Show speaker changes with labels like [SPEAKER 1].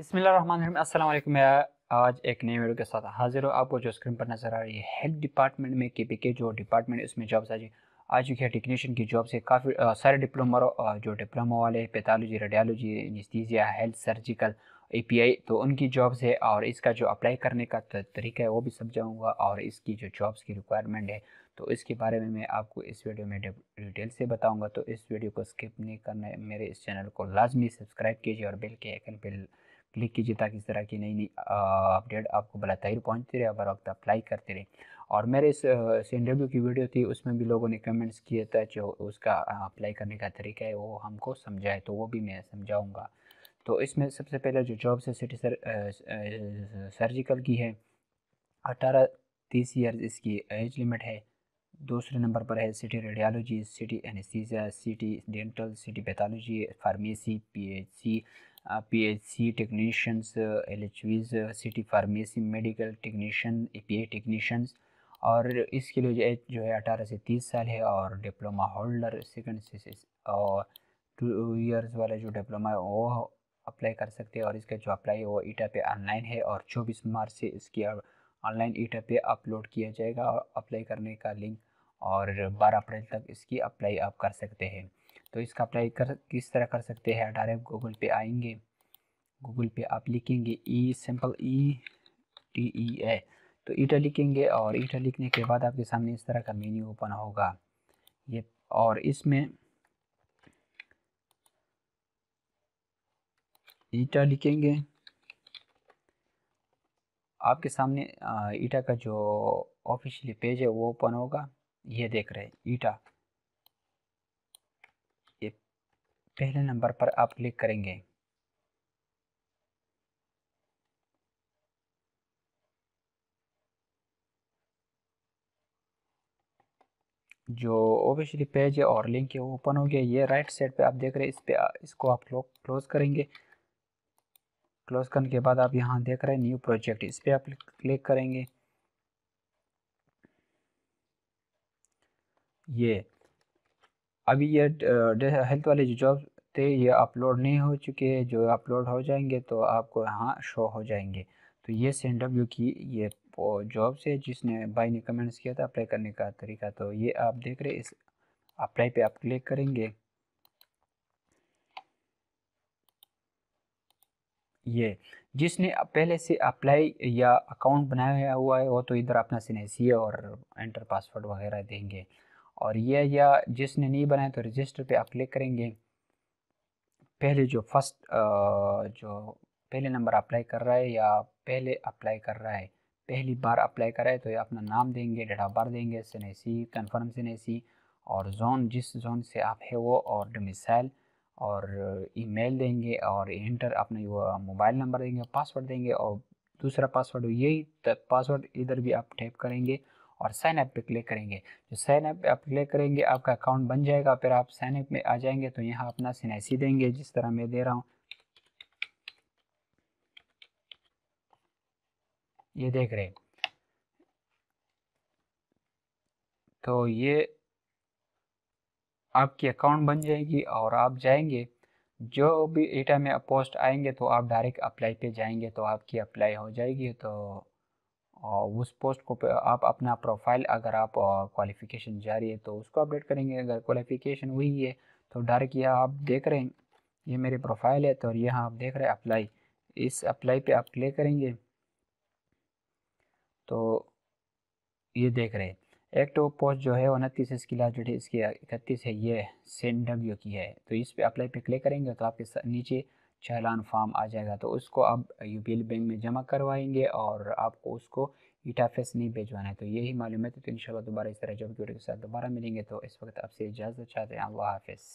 [SPEAKER 1] अस्सलाम वालेकुम मैं आज एक नए वीडियो के साथ हाजिर हूँ आपको जो स्क्रीन पर नज़र आ रही है हेल्थ डिपार्टमेंट में के पी के जो डिपार्टमेंट है उसमें जॉब्स आ आ चुकी है टेक्नीशियन की जॉब्स है काफ़ी सारे डिप्लोमा जो डिप्लोमा वाले pathology radiology anaesthesia health surgical A P I तो उनकी जॉब्स है और इसका जो अप्लाई करने का तरीका है वो भी समझाऊँगा और इसकी जो जॉब्स की रिक्वायरमेंट है तो इसके बारे में मैं आपको इस वीडियो में डिटेल से बताऊँगा तो इस वीडियो को स्किप नहीं करना मेरे इस चैनल को लाजमी सब्सक्राइब कीजिए और बेल के आइकन पर क्लिक कीजिए ताकि इस तरह की नई नई अपडेट आपको बला तहिर पहुँचती रहे बर वक्त अप्लाई करते रहे और मेरे इस, इंटरव्यू की वीडियो थी उसमें भी लोगों ने कमेंट्स किए थे जो उसका अप्लाई करने का तरीका है वो हमको समझाए तो वो भी मैं समझाऊँगा तो इसमें सबसे पहले जो जॉब से सिटी सर, सर्जिकल की है अठारह तीस ईयर्स इसकी एज लिमिट है दूसरे नंबर पर है CT radiology CT anaesthesia CT dental CT pathology pharmacy PHC P H C technicians L H Vs CT pharmacy medical technician A technicians और इसके लिए एज जो है अठारह से तीस साल है और डिप्लोमा होल्डर सेकेंड से और टू ईयर्स वाला जो डिप्लोमा है वो अप्लाई कर सकते हैं और इसका जो अप्लाई है वो ईटा पे ऑनलाइन है और चौबीस मार्च से इसकी ऑनलाइन ईटा पे अपलोड किया जाएगा और अप्लाई करने का लिंक और बारह अप्रैल तक इसकी अप्लाई आप कर सकते हैं तो इसका अप्लाई कर किस तरह कर सकते हैं डायरेक्ट गूगल पे आएंगे गूगल पे आप लिखेंगे ई सिंपल ई टी ई ए तो ईटा लिखेंगे और ईटा लिखने के बाद आपके सामने इस तरह का मेन्यू ओपन होगा ये और इसमें ईटा लिखेंगे आपके सामने ईटा का जो ऑफिशियली पेज है वो ओपन होगा ये देख रहे हैं ईटा पहले नंबर पर आप क्लिक करेंगे जो ओबियसली पेज है और लिंक है वो ओपन हो गया ये राइट साइड पे आप देख रहे हैं इस पे इसको आप लोग क्लोज करेंगे क्लोज करने के बाद आप यहाँ देख रहे हैं न्यू प्रोजेक्ट इस पर आप क्लिक करेंगे ये अभी ये हेल्थ वाले जो जॉब थे ये अपलोड नहीं हो चुके हैं जो अपलोड हो जाएंगे तो आपको यहाँ शो हो जाएंगे तो ये सेंट की ये जॉब से जिसने भाई ने कमेंट्स किया था अप्लाई करने का तरीका तो ये आप देख रहे इस अप्लाई पे आप क्लिक करेंगे ये जिसने पहले से अप्लाई या अकाउंट बनाया हुआ है वो तो इधर अपना सी और एंटर पासवर्ड वगैरह देंगे और ये या जिसने नहीं बनाया तो रजिस्टर पे आप क्लिक करेंगे पहले जो फर्स्ट जो पहले नंबर अप्लाई कर रहा है या पहले अप्लाई कर रहा है पहली बार अप्लाई कर रहा है तो ये अपना नाम देंगे डेट ऑफ बर्थ देंगे सी सी कन्फर्म सी और जोन जिस जोन से आप है वो और डोमिसाइल और ईमेल देंगे और इंटर अपने वो मोबाइल नंबर देंगे पासवर्ड देंगे और दूसरा पासवर्ड यही पासवर्ड इधर भी आप टाइप करेंगे और साइन ऐप पे क्लिक करेंगे जो साइन ऐप पे आप क्लिक करेंगे आपका अकाउंट बन जाएगा फिर आप साइन ऐप में आ जाएंगे तो यहाँ अपना सिनेसी देंगे जिस तरह मैं दे रहा हूँ ये देख रहे तो ये आपकी अकाउंट बन जाएगी और आप जाएंगे जो भी एटा में पोस्ट आएंगे तो आप डायरेक्ट अप्लाई पे जाएंगे तो आपकी अप्लाई हो जाएगी तो उस पोस्ट को आप अपना प्रोफाइल अगर आप क्वालिफिकेशन जा रही है तो उसको अपडेट करेंगे अगर क्वालिफिकेशन हुई है तो डायरेक्ट यह आप देख रहे हैं ये मेरे प्रोफाइल है तो यहाँ आप देख रहे हैं अप्लाई इस अप्लाई पे आप क्लिक करेंगे तो ये देख रहे हैं एक तो पोस्ट जो है उनतीस इसकी लास्ट डेट इसकी इकतीस है ये सेंडब्ल्यू की है तो इस पे अप्लाई पे क्लिक करेंगे तो आपके नीचे चालान फॉर्म आ जाएगा तो उसको आप यू बैंक में जमा करवाएंगे और आपको उसको ईटाफेस नहीं भेजवाना है तो यही मालूम है तो, इन इन दोबारा इस तरह जॉब के साथ दोबारा मिलेंगे तो इस वक्त आपसे इजाज़त चाहते हैं अल्लाह हाफिज़